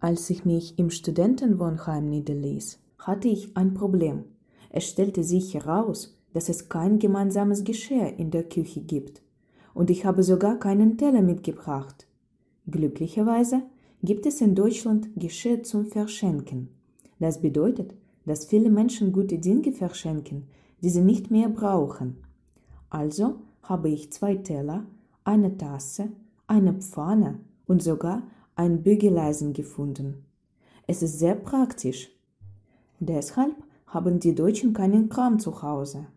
Als ich mich im Studentenwohnheim niederließ, hatte ich ein Problem. Es stellte sich heraus, dass es kein gemeinsames Geschirr in der Küche gibt. Und ich habe sogar keinen Teller mitgebracht. Glücklicherweise gibt es in Deutschland Geschirr zum Verschenken. Das bedeutet, dass viele Menschen gute Dinge verschenken, die sie nicht mehr brauchen. Also habe ich zwei Teller, eine Tasse, eine Pfanne und sogar ein Bügeleisen gefunden. Es ist sehr praktisch. Deshalb haben die Deutschen keinen Kram zu Hause.